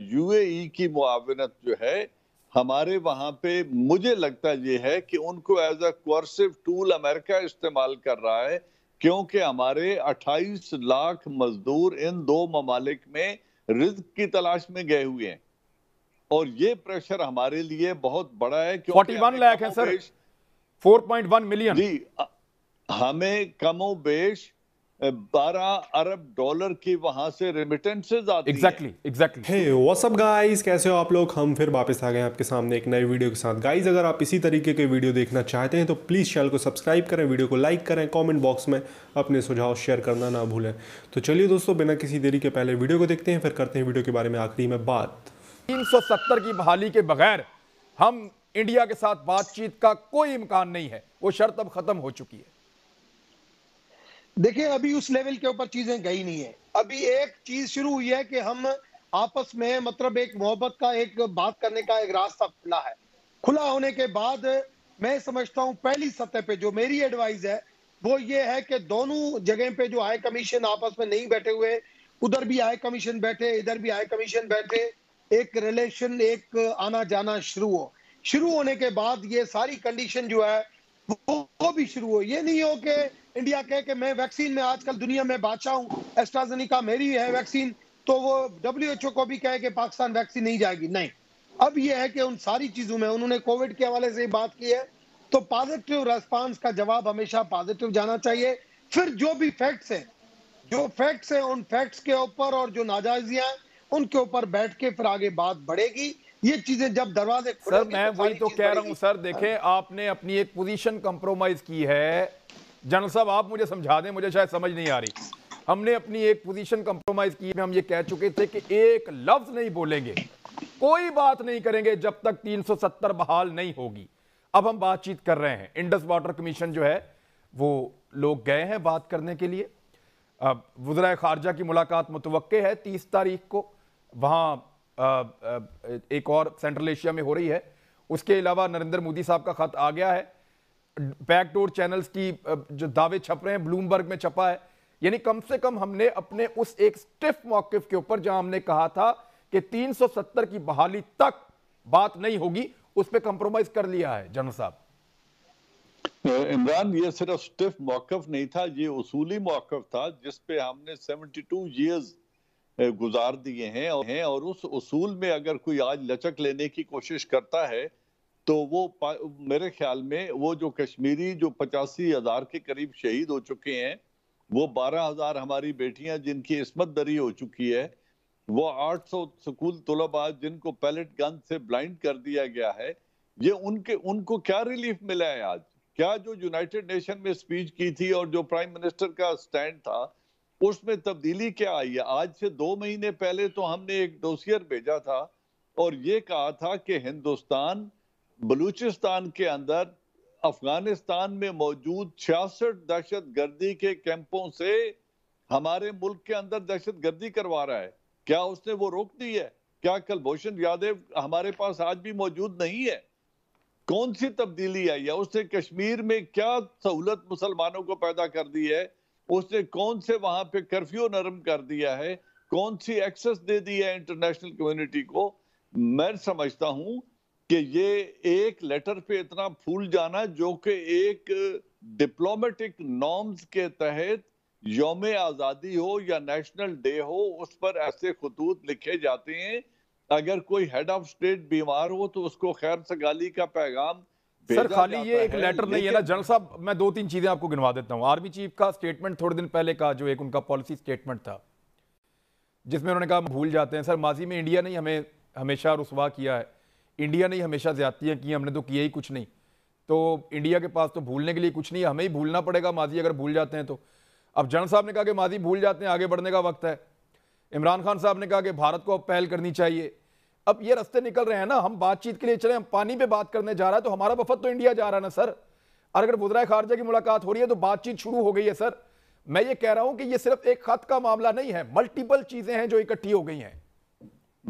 UAE की मुआवनत जो है हमारे वहां पे मुझे लगता ये है कि उनको as a coercive tool America इस्तेमाल कर रहा है क्योंकि हमारे 28 लाख मजदूर इन दो ममालिक में रिज की तलाश में गए हुए हैं और ये प्रेशर हमारे लिए बहुत बड़ा है क्योंकि 41 लाख है सर 4.1 मिलियन जी हमें बेश 12 अरब डॉलर की वहां से रेमिटेंसेज आती exactly, exactly. Hey, what's up कैसे हो आप लोग हम फिर वापस आ गए आपके सामने एक नए वीडियो के साथ गाइज अगर आप इसी तरीके के वीडियो देखना चाहते हैं तो प्लीज़ चैनल को सब्सक्राइब करें वीडियो को लाइक करें कमेंट बॉक्स में अपने सुझाव शेयर करना ना भूलें तो चलिए दोस्तों बिना किसी देरी के पहले वीडियो को देखते हैं फिर करते हैं वीडियो के बारे में आखिरी में बात 370 की बहाली के बगैर हम इंडिया के साथ बातचीत का कोई इम्कान नहीं है वो शर्त अब खत्म हो चुकी है देखिए अभी उस लेवल के ऊपर चीजें गई नहीं है अभी एक चीज शुरू हुई है कि हम आपस में मतलब एक मोहब्बत का एक बात करने का एक रास्ता खुला है खुला होने के बाद मैं समझता हूँ पहली सतह पे जो मेरी एडवाइस है वो ये है कि दोनों जगह पे जो हाई कमीशन आपस में नहीं बैठे हुए उधर भी हाई कमीशन बैठे इधर भी हाई कमीशन बैठे एक रिलेशन एक आना जाना शुरू हो शुरू होने के बाद ये सारी कंडीशन जो है वो भी शुरू हो ये नहीं हो कि इंडिया कहे कि मैं वैक्सीन में आजकल दुनिया में बादशाह हूँ एस्ट्राजेनिका मेरी है वैक्सीन तो वो डब्ल्यू को भी कहे कि पाकिस्तान वैक्सीन नहीं जाएगी नहीं अब ये है कि उन सारी चीज़ों में उन्होंने कोविड के हवाले से बात की है तो पॉजिटिव रेस्पॉन्स का जवाब हमेशा पॉजिटिव जाना चाहिए फिर जो भी फैक्ट्स हैं जो फैक्ट्स हैं उन फैक्ट्स के ऊपर और जो नाजायजियां उनके ऊपर बैठ के फिर आगे बात बढ़ेगी ये चीजें जब दरवाजे सर मैं तो वही तो कह रहा हूँ सर देखें आपने अपनी एक पोजीशन कंप्रोमाइज की है जनरल साहब आप मुझे समझा दें मुझे शायद समझ नहीं आ रही हमने अपनी एक पोजीशन कंप्रोमाइज की में हम ये कह चुके थे कि एक लफ्ज नहीं बोलेंगे कोई बात नहीं करेंगे जब तक 370 बहाल नहीं होगी अब हम बातचीत कर रहे हैं इंडस वाटर कमीशन जो है वो लोग गए हैं बात करने के लिए अब वजरा खारजा की मुलाकात मुतव है तीस तारीख को वहाँ एक और सेंट्रल एशिया में हो रही है उसके अलावा नरेंद्र मोदी साहब का खत आ गया है बैकडोर चैनल्स की जो दावे छप रहे हैं ब्लूमबर्ग में छपा है यानी कम से कम हमने अपने उस एक स्टिफ मौकफ के ऊपर जहां हमने कहा था कि 370 की बहाली तक बात नहीं होगी उस पर कंप्रोमाइज कर लिया है जनरल साहब इमरान ये सिर्फ स्टिफ मौकफ नहीं था ये उसूली मौकफ था जिसपे हमने 72 टू गुजार दिए हैं और उस उसूल में अगर कोई आज लचक लेने की कोशिश करता है तो वो मेरे ख्याल में वो जो कश्मीरी जो पचासी हजार के करीब शहीद हो चुके हैं वो बारह हजार हमारी बेटियां जिनकी इसमत दरी हो चुकी है वो सौ स्कूल तलबा जिनको पैलेट गन से ब्लाइंड कर दिया गया है ये उनके उनको क्या रिलीफ मिला है आज क्या जो यूनाइटेड नेशन में स्पीच की थी और जो प्राइम मिनिस्टर का स्टैंड था उसमें तब्दीली क्या आई है आज से दो महीने पहले तो हमने एक डोसियर भेजा था और ये कहा था कि हिंदुस्तान बलूचिस्तान के अंदर अफगानिस्तान में मौजूद छियासठ दहशत गर्दी के कैंपों से हमारे मुल्क के अंदर दहशत गर्दी करवा रहा है क्या उसने वो रोक दी है क्या कलभूषण यादव हमारे पास आज भी मौजूद नहीं है कौन सी तब्दीली आई है उसने कश्मीर में क्या सहूलत मुसलमानों को पैदा कर दी है उसने कौन से वहां पे कर्फ्यू नरम कर दिया है कौन सी एक्सेस दे दी है इंटरनेशनल कम्युनिटी को मैं समझता हूं कि ये एक लेटर पे इतना फूल जाना जो कि एक डिप्लोमेटिक नॉर्म्स के तहत योम आज़ादी हो या नेशनल डे हो उस पर ऐसे खतूत लिखे जाते हैं अगर कोई हेड ऑफ स्टेट बीमार हो तो उसको खैर सगाली का पैगाम सर खाली ये एक लेटर नहीं है ना जनरल साहब मैं दो तीन चीजें आपको गिनवा देता हूं आर्मी चीफ का स्टेटमेंट थोड़े दिन पहले का जो एक उनका पॉलिसी स्टेटमेंट था जिसमें उन्होंने कहा भूल जाते हैं सर माजी में इंडिया ने हमें हमेशा रसवा किया है इंडिया ने ही हमेशा ज्यादतियाँ की हमने तो किया ही कुछ नहीं तो इंडिया के पास तो भूलने के लिए कुछ नहीं है हमें ही भूलना पड़ेगा माजी अगर भूल जाते हैं तो अब जन साहब ने कहा कि माजी भूल जाते हैं आगे बढ़ने का वक्त है इमरान खान साहब ने कहा कि भारत को अब पहल करनी चाहिए अब ये रास्ते निकल रहे हैं ना हम बातचीत के लिए चले हम पानी पे बात करने जा रहा है तो हमारा वफद तो इंडिया जा रहा है ना सर और अगर वजरा खारजा की मुलाकात हो रही है तो बातचीत शुरू हो गई है सर मैं ये कह रहा हूं कि ये सिर्फ एक खत का मामला नहीं है मल्टीपल चीजें हैं जो इकट्ठी हो गई हैं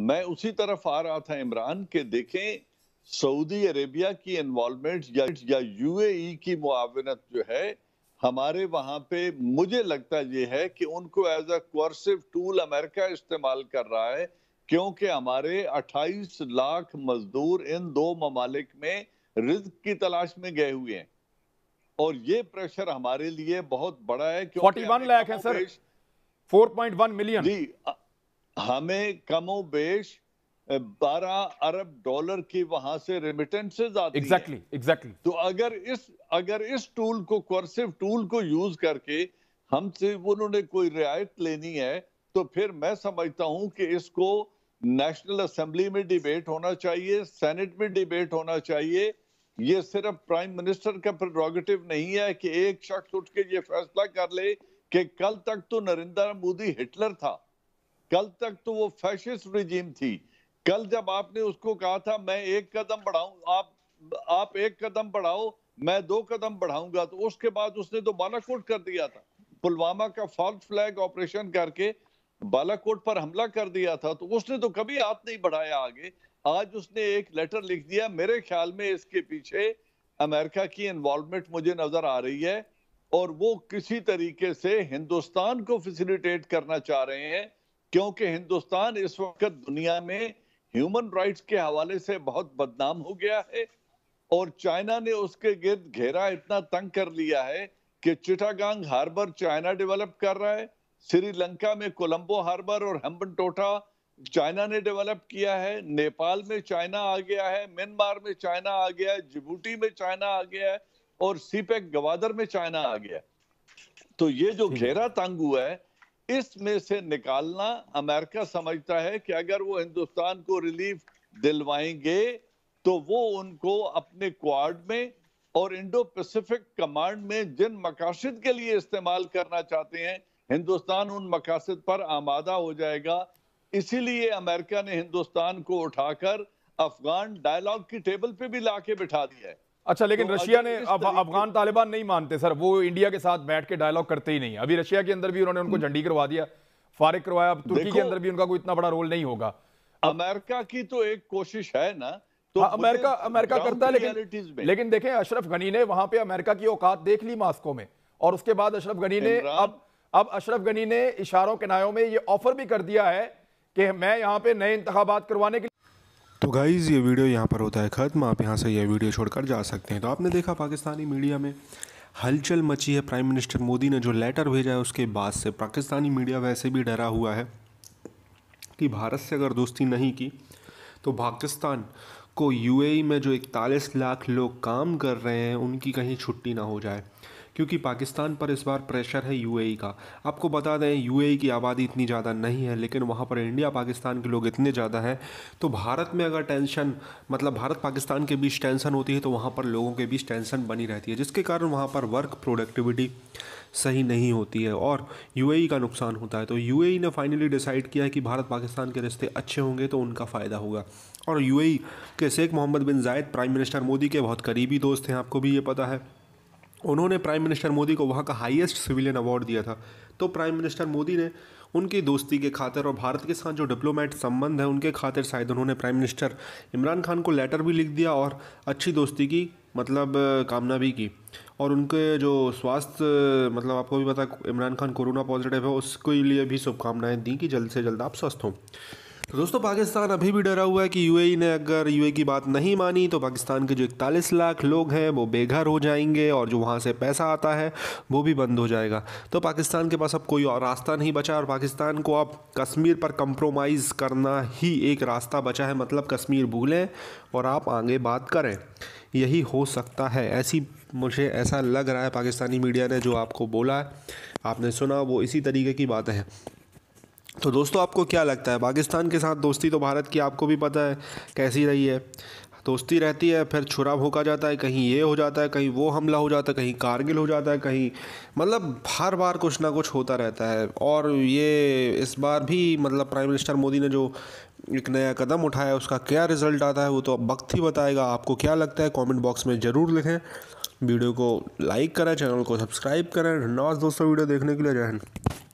मैं उसी तरफ आ रहा था इमरान के देखें सऊदी अरेबिया की इन्वॉल्वमेंट या, या यूएई e की मुआवनत जो है हमारे वहां पे मुझे लगता ये है कि उनको as a coercive tool America इस्तेमाल कर रहा है क्योंकि हमारे 28 लाख मजदूर इन दो ममालिक में रिज्क की तलाश में गए हुए हैं और ये प्रेशर हमारे लिए बहुत बड़ा है क्योंकि 41 लाख है सर 4.1 मिलियन जी हमें कमो बेश बारह अरब डॉलर की वहां से रेमिटेंसेज आती एग्जैक्टली exactly, एग्जैक्टली exactly. तो अगर इस अगर इस टूल को कर्सिव टूल को यूज करके हमसे उन्होंने कोई रियायत लेनी है तो फिर मैं समझता हूं कि इसको नेशनल असेंबली में डिबेट होना चाहिए सेनेट में डिबेट होना चाहिए ये सिर्फ प्राइम मिनिस्टर का प्रोगेटिव नहीं है कि एक शख्स उठ के ये फैसला कर ले कि कल तक तो नरेंद्र मोदी हिटलर था कल तक तो वो फैशिस्ट रिजीम थी कल जब आपने उसको कहा था मैं एक कदम बढ़ाऊ आप आप एक कदम बढ़ाओ मैं दो कदम बढ़ाऊंगा तो उसके बाद उसने तो बालाकोट कर दिया था पुलवामा का फॉल्स फ्लैग ऑपरेशन करके बालाकोट पर हमला कर दिया था तो उसने तो कभी हाथ नहीं बढ़ाया आगे आज उसने एक लेटर लिख दिया मेरे ख्याल में इसके पीछे अमेरिका की इन्वॉल्वमेंट मुझे नजर आ रही है और वो किसी तरीके से हिंदुस्तान को फैसिलिटेट करना चाह रहे हैं क्योंकि हिंदुस्तान इस वक्त दुनिया में ह्यूमन राइट्स के हवाले से बहुत बदनाम हो गया है और चाइना ने उसके गिर्द घेरा इतना तंग कर लिया है कि चिटागांग हार्बर चाइना डेवलप कर रहा है श्रीलंका में कोलंबो हार्बर और हम्बन टोटा चाइना ने डेवलप किया है नेपाल में चाइना आ गया है म्यांमार में चाइना आ गया है जिबूटी में चाइना आ गया है और सीपेक गवादर में चाइना आ गया तो ये जो घेरा तंग हुआ है इसमें से निकालना अमेरिका समझता है कि अगर वो हिंदुस्तान को रिलीफ दिलवाएंगे तो वो उनको अपने क्वाड में और इंडो पैसिफिक कमांड में जिन मकासद के लिए इस्तेमाल करना चाहते हैं हिंदुस्तान उन मकासद पर आमादा हो जाएगा इसीलिए अमेरिका ने हिंदुस्तान को उठाकर अफगान डायलॉग की टेबल पे भी लाके बिठा दिया है अच्छा लेकिन तो रशिया ने अब अफगान तालिबान नहीं मानते सर वो इंडिया के साथ बैठ के डायलॉग करते ही नहीं अभी रशिया के अंदर भी उन्होंने उनको हम्म। झंडी करवा दिया फारिग करवाया अब तुर्की के अंदर भी उनका कोई इतना बड़ा रोल नहीं होगा अमेरिका की तो एक कोशिश है ना तो हाँ, अमेरिका अमेरिका करता है लेकिन लेकिन देखें अशरफ गनी ने वहां पे अमेरिका की औकात देख ली मास्को में और उसके बाद अशरफ गनी ने अब अब अशरफ गनी ने इशारों किनायों में ये ऑफर भी कर दिया है कि मैं यहाँ पे नए इंतबात करवाने के तो गाइज़ ये वीडियो यहाँ पर होता है ख़त्म आप यहाँ से यह वीडियो छोड़कर जा सकते हैं तो आपने देखा पाकिस्तानी मीडिया में हलचल मची है प्राइम मिनिस्टर मोदी ने जो लेटर भेजा है उसके बाद से पाकिस्तानी मीडिया वैसे भी डरा हुआ है कि भारत से अगर दोस्ती नहीं की तो पाकिस्तान को यूएई e में जो इकतालीस लाख लोग काम कर रहे हैं उनकी कहीं छुट्टी ना हो जाए क्योंकि पाकिस्तान पर इस बार प्रेशर है यूएई e का आपको बता दें यूएई e की आबादी इतनी ज़्यादा नहीं है लेकिन वहाँ पर इंडिया पाकिस्तान के लोग इतने ज़्यादा हैं तो भारत में अगर टेंशन मतलब भारत पाकिस्तान के बीच टेंशन होती है तो वहाँ पर लोगों के बीच टेंशन बनी रहती है जिसके कारण वहाँ पर वर्क प्रोडक्टिविटी सही नहीं होती है और यूएई e का नुकसान होता है तो यूएई ने फाइनली डिसाइड किया है कि भारत पाकिस्तान के रिश्ते अच्छे होंगे तो उनका फ़ायदा होगा और यूएई के शेख मोहम्मद बिन जायद प्राइम मिनिस्टर मोदी के बहुत करीबी दोस्त हैं आपको भी ये पता है उन्होंने प्राइम मिनिस्टर मोदी को वहाँ का हाईएस्ट सिविलियन अवार्ड दिया था तो प्राइम मिनिस्टर मोदी ने उनकी दोस्ती के खातिर और भारत के साथ जो डिप्लोमेट संबंध है उनके खातिर शायद उन्होंने प्राइम मिनिस्टर इमरान खान को लेटर भी लिख दिया और अच्छी दोस्ती की मतलब कामना भी की और उनके जो स्वास्थ्य मतलब आपको भी पता इमरान खान कोरोना पॉजिटिव है उसके लिए भी शुभकामनाएँ दी कि जल्द से जल्द आप स्वस्थ हों तो दोस्तों पाकिस्तान अभी भी डरा हुआ है कि यूएई e ने अगर यूएई e की बात नहीं मानी तो पाकिस्तान के जो इकतालीस लाख लोग हैं वो बेघर हो जाएंगे और जो वहाँ से पैसा आता है वो भी बंद हो जाएगा तो पाकिस्तान के पास अब कोई और रास्ता नहीं बचा और पाकिस्तान को अब कश्मीर पर कंप्रोमाइज़ करना ही एक रास्ता बचा है मतलब कश्मीर भूलें और आप आगे बात करें यही हो सकता है ऐसी मुझे ऐसा लग रहा है पाकिस्तानी मीडिया ने जो आपको बोला है आपने सुना वो इसी तरीके की बातें है तो दोस्तों आपको क्या लगता है पाकिस्तान के साथ दोस्ती तो भारत की आपको भी पता है कैसी रही है दोस्ती रहती है फिर छुरा भोंका जाता है कहीं ये हो जाता है कहीं वो हमला हो जाता है कहीं कारगिल हो जाता है कहीं मतलब हर बार कुछ ना कुछ होता रहता है और ये इस बार भी मतलब प्राइम मिनिस्टर मोदी ने जो एक नया कदम उठाया उसका क्या रिजल्ट आता है वो तो अब वक्त ही बताएगा आपको क्या लगता है कमेंट बॉक्स में ज़रूर लिखें वीडियो को लाइक करें चैनल को सब्सक्राइब करें धन्यवाद दोस्तों वीडियो देखने के लिए जय हिंद